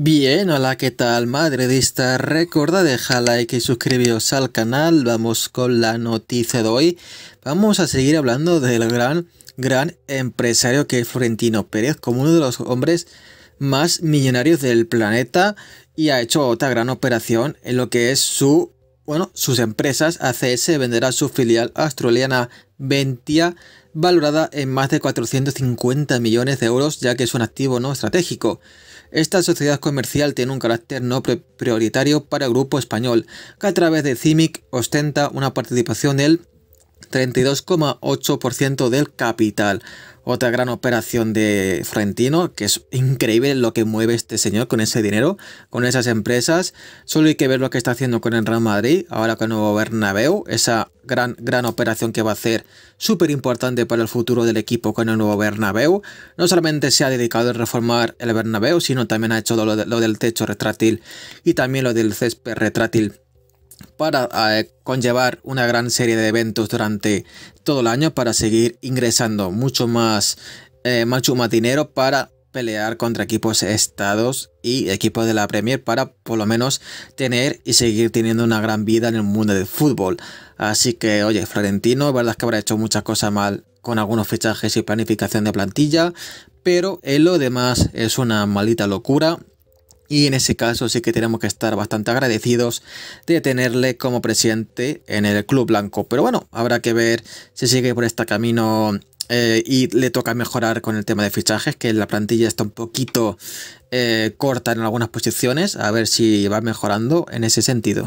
Bien, hola, ¿qué tal esta? Recuerda dejar like y suscribiros al canal. Vamos con la noticia de hoy. Vamos a seguir hablando del gran, gran empresario que es Florentino Pérez, como uno de los hombres más millonarios del planeta y ha hecho otra gran operación en lo que es su, bueno, sus empresas. ACS venderá su filial australiana Ventia valorada en más de 450 millones de euros ya que es un activo no estratégico. Esta sociedad comercial tiene un carácter no prioritario para el grupo español, que a través de CIMIC ostenta una participación del 32,8% del capital. Otra gran operación de Frentino, que es increíble lo que mueve este señor con ese dinero, con esas empresas. Solo hay que ver lo que está haciendo con el Real Madrid, ahora con el nuevo Bernabéu, esa gran, gran operación que va a hacer, súper importante para el futuro del equipo con el nuevo Bernabéu. No solamente se ha dedicado a reformar el Bernabéu, sino también ha hecho lo del techo retrátil y también lo del césped retrátil para ah, conllevar una gran serie de eventos durante todo el año para seguir ingresando mucho más, eh, mucho más dinero para pelear contra equipos estados y equipos de la Premier para por lo menos tener y seguir teniendo una gran vida en el mundo del fútbol. Así que, oye, Florentino, verdad es que habrá hecho muchas cosas mal con algunos fichajes y planificación de plantilla, pero en lo demás es una maldita locura y en ese caso sí que tenemos que estar bastante agradecidos de tenerle como presidente en el Club Blanco. Pero bueno, habrá que ver si sigue por este camino eh, y le toca mejorar con el tema de fichajes, que la plantilla está un poquito eh, corta en algunas posiciones, a ver si va mejorando en ese sentido.